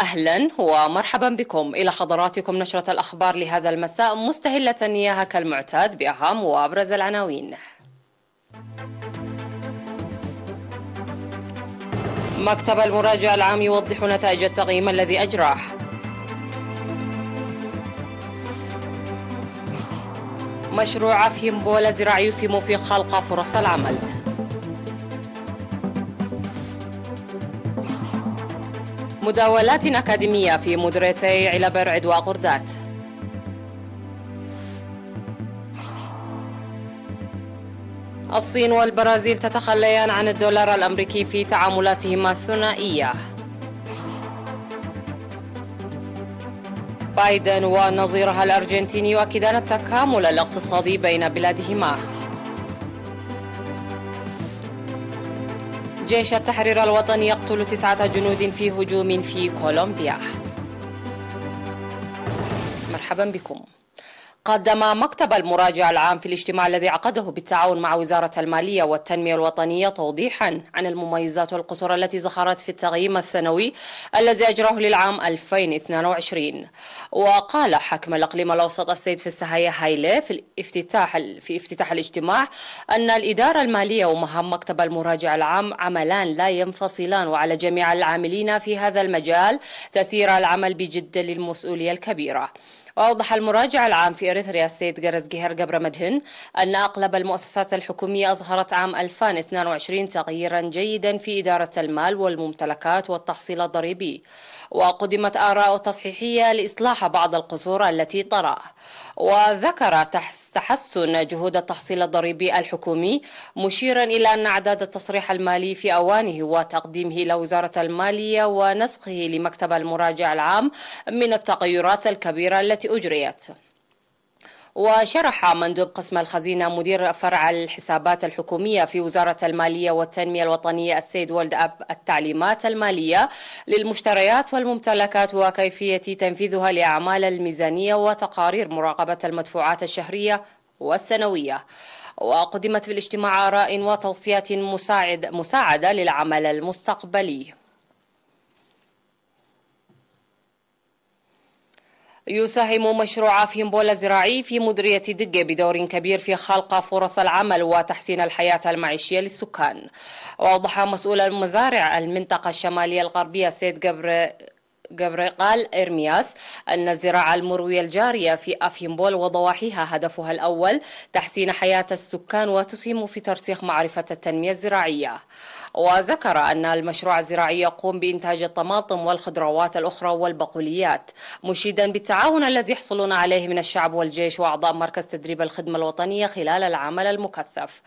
أهلا ومرحبا بكم إلى حضراتكم نشرة الأخبار لهذا المساء مستهلة إياها كالمعتاد بأهم وأبرز العناوين مكتب المراجع العام يوضح نتائج التقييم الذي أجراه مشروع أفهم بولا زراعي يسهم في خلق فرص العمل مداولات أكاديمية في مدرتي علبر عدوى قردات الصين والبرازيل تتخليان عن الدولار الأمريكي في تعاملاتهما الثنائية بايدن ونظيرها الأرجنتيني يؤكدان التكامل الاقتصادي بين بلادهما جيش التحرير الوطني يقتل تسعة جنود في هجوم في كولومبيا مرحبا بكم قدم مكتب المراجع العام في الاجتماع الذي عقده بالتعاون مع وزارة المالية والتنمية الوطنية توضيحا عن المميزات والقصور التي ظهرت في التقييم السنوي الذي أجراه للعام 2022 وقال حكم الأقليم الأوسط السيد في السهية هايلي في افتتاح في افتتاح الاجتماع أن الإدارة المالية ومهام مكتب المراجع العام عملان لا ينفصلان وعلى جميع العاملين في هذا المجال تسير العمل بجد للمسؤولية الكبيرة وأوضح المراجع العام في إريتريا السيد جرز جهر جبر مدهن أن أغلب المؤسسات الحكومية أظهرت عام 2022 تغييرا جيدا في إدارة المال والممتلكات والتحصيل الضريبي وقدمت آراء تصحيحية لإصلاح بعض القصور التي طرأ وذكر تحسن جهود التحصيل الضريبي الحكومي مشيرا إلى أن أعداد التصريح المالي في أوانه وتقديمه إلى وزارة المالية ونسخه لمكتب المراجع العام من التغيرات الكبيرة التي أجريت وشرح مندوب قسم الخزينة مدير فرع الحسابات الحكومية في وزارة المالية والتنمية الوطنية السيد ولد أب التعليمات المالية للمشتريات والممتلكات وكيفية تنفيذها لأعمال الميزانية وتقارير مراقبة المدفوعات الشهرية والسنوية وقدمت في الاجتماع آراء وتوصيات مساعد مساعدة للعمل المستقبلي يساهم مشروع فيمبولا الزراعي في مدرية دقة بدور كبير في خلق فرص العمل وتحسين الحياة المعيشية للسكان وأوضح مسؤول المزارع المنطقة الشمالية الغربية سيد قبر قال إرمياس أن الزراعة المروية الجارية في أفيمبول وضواحيها هدفها الأول تحسين حياة السكان وتسهم في ترسيخ معرفة التنمية الزراعية وذكر أن المشروع الزراعي يقوم بإنتاج الطماطم والخضروات الأخرى والبقوليات مشيدا بالتعاون الذي يحصلون عليه من الشعب والجيش وأعضاء مركز تدريب الخدمة الوطنية خلال العمل المكثف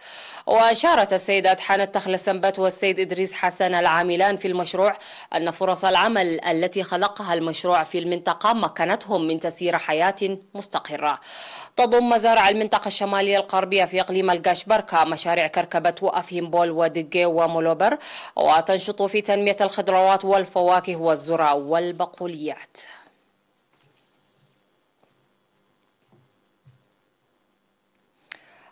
وأشارت السيدات حانة تخلى سنبت والسيد إدريس حسن العاملان في المشروع أن فرص العمل التي خلقها المشروع في المنطقة مكنتهم من تسيير حياة مستقرة تضم مزارع المنطقة الشمالية القربية في إقليم القاشبركة مشاريع كركبة وأفهمبول ودقي ومولو أكتوبر وتنشط في تنمية الخضروات والفواكه والزرع والبقوليات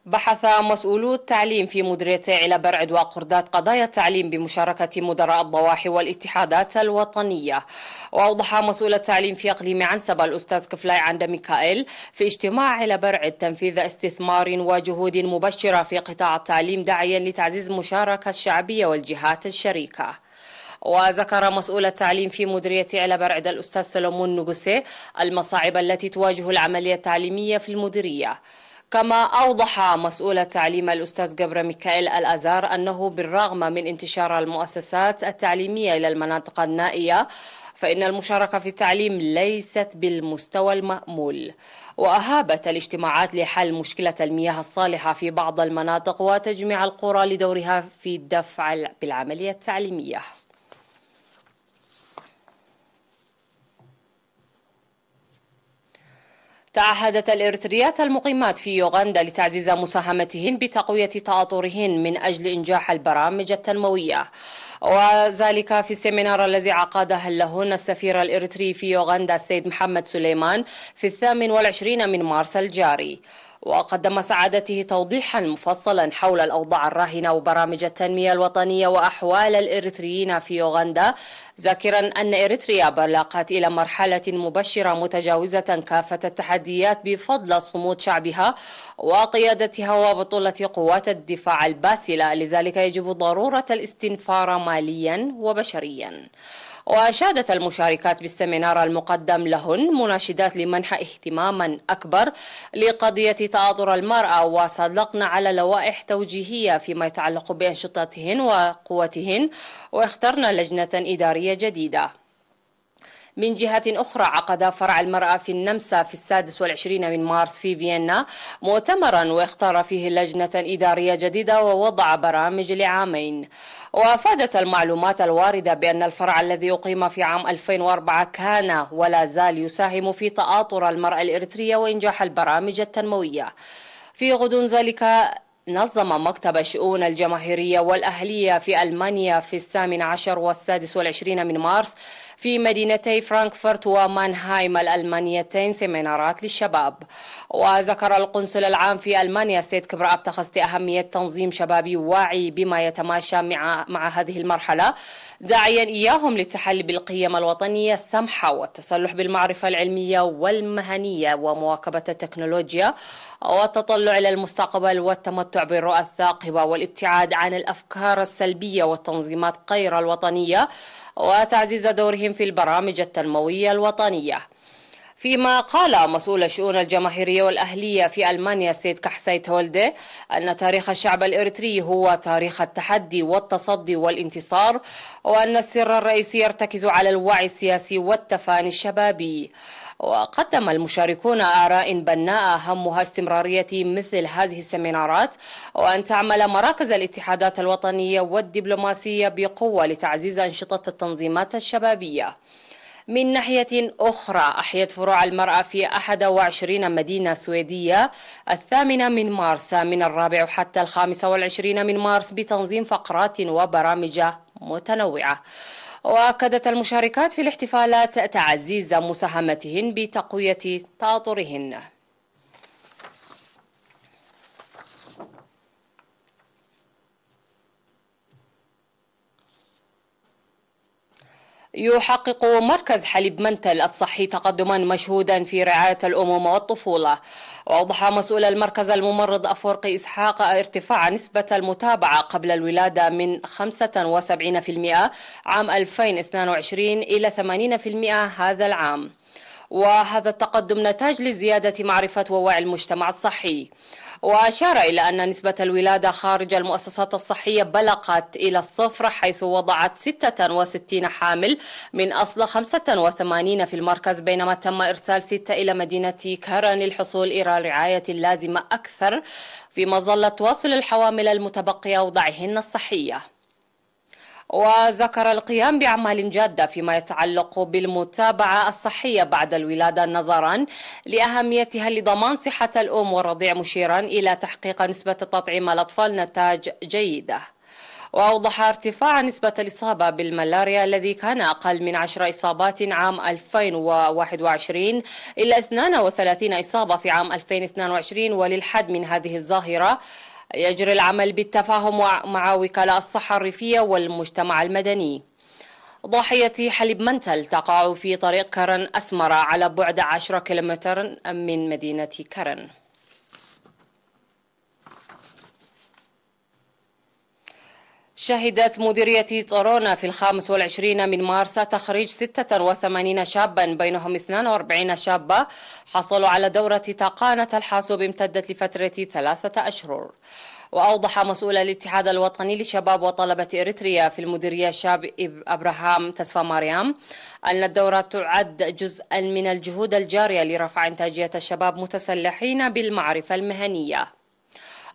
بحث مسؤولو التعليم في مديرية على برعد وقردات قضايا التعليم بمشاركة مدراء الضواحي والاتحادات الوطنية وأوضح مسؤول التعليم في أقليم عنسب الأستاذ كفلاي عند ميكائيل في اجتماع على برعد تنفيذ استثمار وجهود مبشرة في قطاع التعليم داعيا لتعزيز مشاركة الشعبية والجهات الشريكة وذكر مسؤول التعليم في مديرية على برعد الأستاذ سلمون نقسي المصاعب التي تواجه العملية التعليمية في المديرية كما أوضح مسؤول التعليم الأستاذ جبر ميكائيل الأزار أنه بالرغم من انتشار المؤسسات التعليمية إلى المناطق النائية فإن المشاركة في التعليم ليست بالمستوى المأمول وأهابت الاجتماعات لحل مشكلة المياه الصالحة في بعض المناطق وتجميع القرى لدورها في الدفع بالعملية التعليمية تعهدت الإريتريات المقيمات في يوغندا لتعزيز مساهمتهن بتقوية تآطرهن من أجل إنجاح البرامج التنموية وذلك في السيمينار الذي عقده لهن السفير الإريتري في يوغندا السيد محمد سليمان في الثامن والعشرين من مارس الجاري وقدم سعادته توضيحا مفصلا حول الأوضاع الراهنة وبرامج التنمية الوطنية وأحوال الإريتريين في أوغندا ذاكرا أن إريتريا بلغت إلى مرحلة مبشرة متجاوزة كافة التحديات بفضل صمود شعبها وقيادتها وبطولة قوات الدفاع الباسلة لذلك يجب ضرورة الاستنفار ماليا وبشريا وأشادت المشاركات بالسمينار المقدم لهن مناشدات لمنح اهتماما أكبر لقضية تعاطر المرأة وصدقن على لوائح توجيهية فيما يتعلق بأنشطتهن وقوتهن واخترن لجنة إدارية جديدة من جهة أخرى عقد فرع المرأة في النمسا في السادس والعشرين من مارس في فيينا مؤتمرا واختار فيه لجنة إدارية جديدة ووضع برامج لعامين وأفادت المعلومات الواردة بأن الفرع الذي أقيم في عام 2004 كان ولا زال يساهم في تآطر المرأة الإريترية وإنجاح البرامج التنموية في غضون ذلك نظم مكتب الشؤون الجماهيرية والأهلية في ألمانيا في الثامن عشر والسادس والعشرين من مارس في مدينتي فرانكفورت ومانهايم الألمانيتين سيمينارات للشباب وذكر القنصل العام في ألمانيا سيد كبر أبتخست أهمية تنظيم شبابي واعي بما يتماشى مع, مع هذه المرحلة داعيا إياهم للتحلي بالقيم الوطنية السمحة والتسلح بالمعرفة العلمية والمهنية ومواكبة التكنولوجيا والتطلع إلى المستقبل والتمتع بالرؤى الثاقبة والابتعاد عن الأفكار السلبية والتنظيمات غير الوطنية وتعزيز دورهم مشاركتهم في البرامج التنموية الوطنية فيما قال مسؤول الشؤون الجماهيرية والأهلية في ألمانيا سيد كحسيت هولدي أن تاريخ الشعب الإريتري هو تاريخ التحدي والتصدي والانتصار وأن السر الرئيسي يرتكز على الوعي السياسي والتفاني الشبابي وقدم المشاركون آراء بناء همها استمرارية مثل هذه السمينارات وأن تعمل مراكز الاتحادات الوطنية والدبلوماسية بقوة لتعزيز أنشطة التنظيمات الشبابية من ناحية أخرى أحيت فروع المرأة في 21 مدينة سويدية الثامنة من مارس من الرابع حتى الخامسة والعشرين من مارس بتنظيم فقرات وبرامج متنوعة وأكدت المشاركات في الاحتفالات تعزيز مساهمتهن بتقوية تآطرهن يحقق مركز حليب منتل الصحي تقدما مشهودا في رعاية الأمومة والطفولة وأوضح مسؤول المركز الممرض أفورقي إسحاق ارتفاع نسبة المتابعة قبل الولادة من 75% عام 2022 إلى 80% هذا العام وهذا التقدم نتاج لزيادة معرفة ووعي المجتمع الصحي وأشار إلى أن نسبة الولادة خارج المؤسسات الصحية بلغت إلى الصفر حيث وضعت 66 حامل من أصل 85 في المركز بينما تم إرسال ستة إلى مدينة كرن للحصول إلى الرعاية اللازمة أكثر في مظلة تواصل الحوامل المتبقية أوضاعهن الصحية وذكر القيام بأعمال جادة فيما يتعلق بالمتابعة الصحية بعد الولادة نظرا لأهميتها لضمان صحة الأم والرضيع مشيرا إلى تحقيق نسبة تطعيم الأطفال نتاج جيدة وأوضح ارتفاع نسبة الإصابة بالملاريا الذي كان أقل من 10 إصابات عام 2021 إلى 32 إصابة في عام 2022 وللحد من هذه الظاهرة يجري العمل بالتفاهم مع وكلاء الصحة الريفية والمجتمع المدني ضاحية حليب منتل تقع في طريق كرن أسمرة على بعد 10 كيلومتر من مدينة كرن شهدت مديرية طرونة في الخامس والعشرين من مارس تخريج 86 شابا بينهم 42 شابة حصلوا على دورة تقانة الحاسوب امتدت لفترة ثلاثة أشهر وأوضح مسؤول الاتحاد الوطني لشباب وطلبة إريتريا في المديرية الشاب أبراهام تسفى مريم أن الدورة تعد جزءا من الجهود الجارية لرفع إنتاجية الشباب متسلحين بالمعرفة المهنية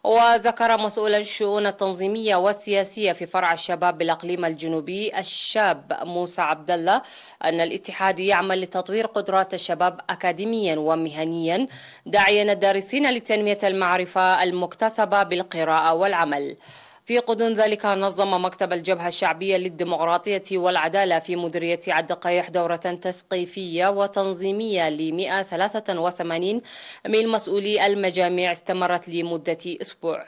وذكر مسؤول الشؤون التنظيمية والسياسية في فرع الشباب بالأقليم الجنوبي الشاب موسى عبد الله أن الاتحاد يعمل لتطوير قدرات الشباب أكاديميا ومهنيا داعيا الدارسين لتنمية المعرفة المكتسبة بالقراءة والعمل. في قدون ذلك نظم مكتب الجبهة الشعبية للديمقراطية والعدالة في مديرية عدقيح دورة تثقيفية وتنظيمية ل 183 من مسؤولي المجاميع استمرت لمدة أسبوع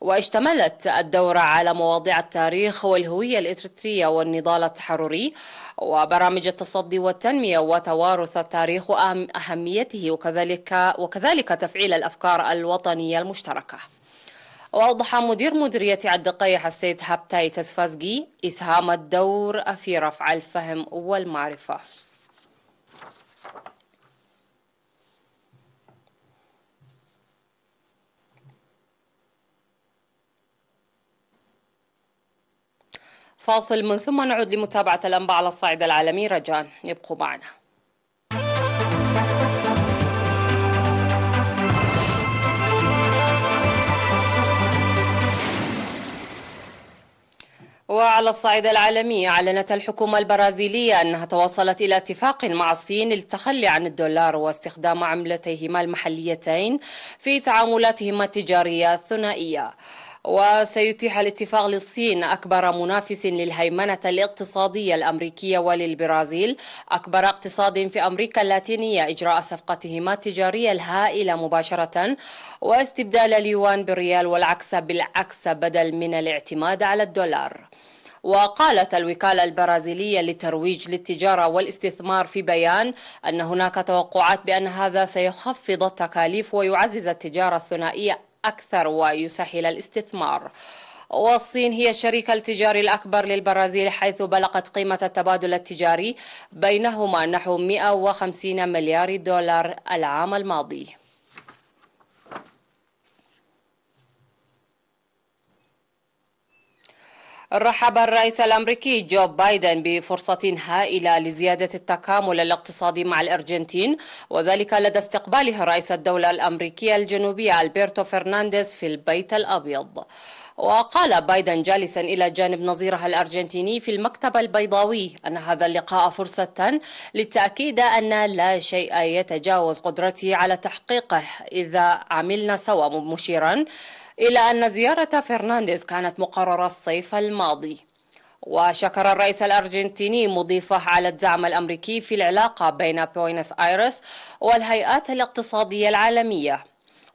واشتملت الدورة على مواضيع التاريخ والهوية الإريترية والنضال التحرري وبرامج التصدي والتنمية وتوارث التاريخ وأهميته وكذلك وكذلك تفعيل الأفكار الوطنية المشتركة وأوضح مدير مديرية الدقيح السيد هابتاي تسفازجي إسهام الدور في رفع الفهم والمعرفة فاصل من ثم نعود لمتابعة الأنباء على الصعيد العالمي رجاء يبقوا معنا وعلى الصعيد العالمي أعلنت الحكومة البرازيلية أنها توصلت إلى اتفاق مع الصين للتخلي عن الدولار واستخدام عملتيهما المحليتين في تعاملاتهما التجارية الثنائية وسيتيح الاتفاق للصين أكبر منافس للهيمنة الاقتصادية الأمريكية وللبرازيل أكبر اقتصاد في أمريكا اللاتينية إجراء صفقتهما التجارية الهائلة مباشرة واستبدال اليوان بالريال والعكس بالعكس بدل من الاعتماد على الدولار وقالت الوكالة البرازيلية للترويج للتجارة والاستثمار في بيان أن هناك توقعات بأن هذا سيخفض التكاليف ويعزز التجارة الثنائية أكثر ويسهل الاستثمار والصين هي الشريك التجاري الأكبر للبرازيل حيث بلغت قيمة التبادل التجاري بينهما نحو 150 مليار دولار العام الماضي رحب الرئيس الامريكي جو بايدن بفرصه هائله لزياده التكامل الاقتصادي مع الارجنتين وذلك لدى استقباله رئيس الدوله الامريكيه الجنوبيه البرتو فرنانديز في البيت الابيض وقال بايدن جالسا الى جانب نظيره الارجنتيني في المكتب البيضاوي ان هذا اللقاء فرصه للتاكيد ان لا شيء يتجاوز قدرتي على تحقيقه اذا عملنا سوا مشيرا إلى أن زيارة فرنانديز كانت مقررة الصيف الماضي وشكر الرئيس الأرجنتيني مضيفه على الدعم الأمريكي في العلاقة بين بوينس آيرس والهيئات الاقتصادية العالمية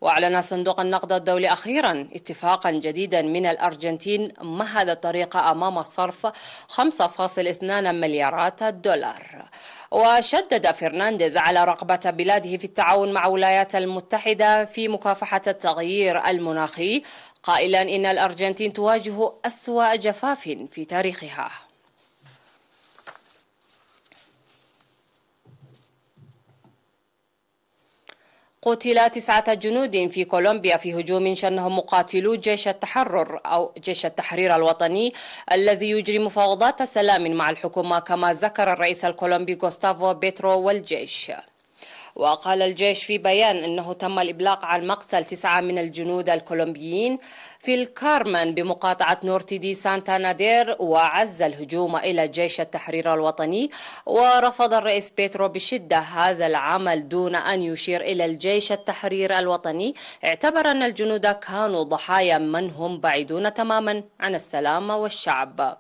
وأعلن صندوق النقد الدولي أخيرا اتفاقا جديدا من الأرجنتين مهد الطريق أمام صرف 5.2 مليارات دولار وشدد فرنانديز على رغبة بلاده في التعاون مع الولايات المتحدة في مكافحة التغيير المناخي قائلا إن الأرجنتين تواجه أسوأ جفاف في تاريخها قتل تسعة جنود في كولومبيا في هجوم شنهم مقاتلو جيش التحرر أو جيش التحرير الوطني الذي يجري مفاوضات سلام مع الحكومة كما ذكر الرئيس الكولومبي غوستافو بيترو والجيش وقال الجيش في بيان أنه تم الإبلاغ عن مقتل تسعة من الجنود الكولومبيين في الكارمن بمقاطعة نورتي دي سانتا نادير وعز الهجوم إلى جيش التحرير الوطني ورفض الرئيس بيترو بشدة هذا العمل دون أن يشير إلى الجيش التحرير الوطني اعتبر أن الجنود كانوا ضحايا من هم بعيدون تماما عن السلام والشعب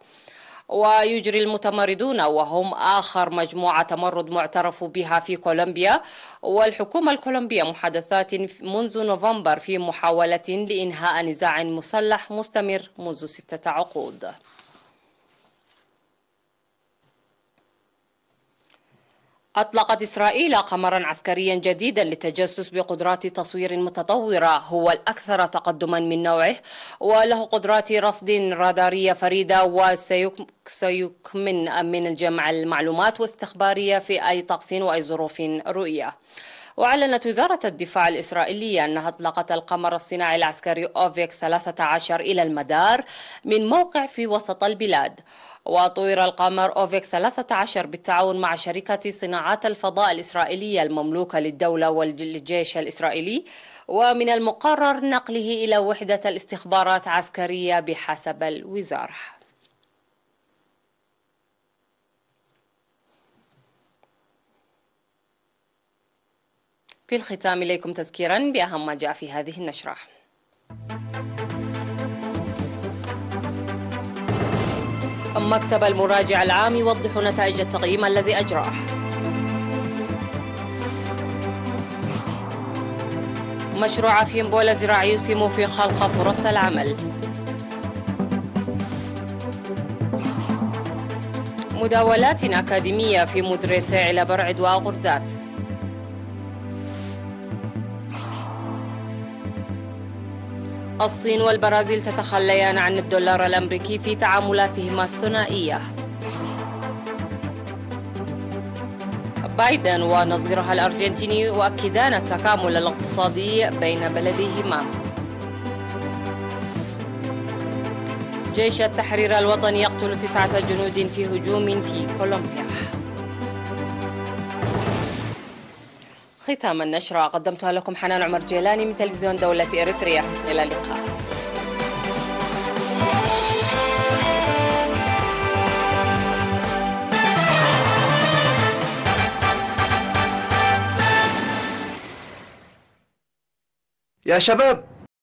ويجري المتمردون وهم آخر مجموعة تمرد معترف بها في كولومبيا والحكومة الكولومبية محادثات منذ نوفمبر في محاولة لإنهاء نزاع مسلح مستمر منذ ستة عقود أطلقت إسرائيل قمرا عسكريا جديدا للتجسس بقدرات تصوير متطورة هو الأكثر تقدما من نوعه وله قدرات رصد رادارية فريدة وسيكمن من جمع المعلومات واستخبارية في أي طقس وأي ظروف رؤية وأعلنت وزارة الدفاع الإسرائيلية أنها أطلقت القمر الصناعي العسكري أوفيك 13 إلى المدار من موقع في وسط البلاد وطور القمر أوفيك 13 بالتعاون مع شركة صناعات الفضاء الإسرائيلية المملوكة للدولة والجيش الإسرائيلي ومن المقرر نقله إلى وحدة الاستخبارات عسكرية بحسب الوزارة في الختام إليكم تذكيرا بأهم ما جاء في هذه النشرة مكتب المراجع العام يوضح نتائج التقييم الذي أجراه مشروع فيمبولا الزراعي يسهم في خلق فرص العمل مداولات أكاديمية في مدرسة على برعد وغردات الصين والبرازيل تتخليان عن الدولار الأمريكي في تعاملاتهما الثنائية بايدن ونظيرها الأرجنتيني يؤكدان التكامل الاقتصادي بين بلديهما جيش التحرير الوطني يقتل تسعة جنود في هجوم في كولومبيا ختام النشرة قدمتها لكم حنان عمر جيلاني من تلفزيون دولة إريتريا إلى اللقاء يا شباب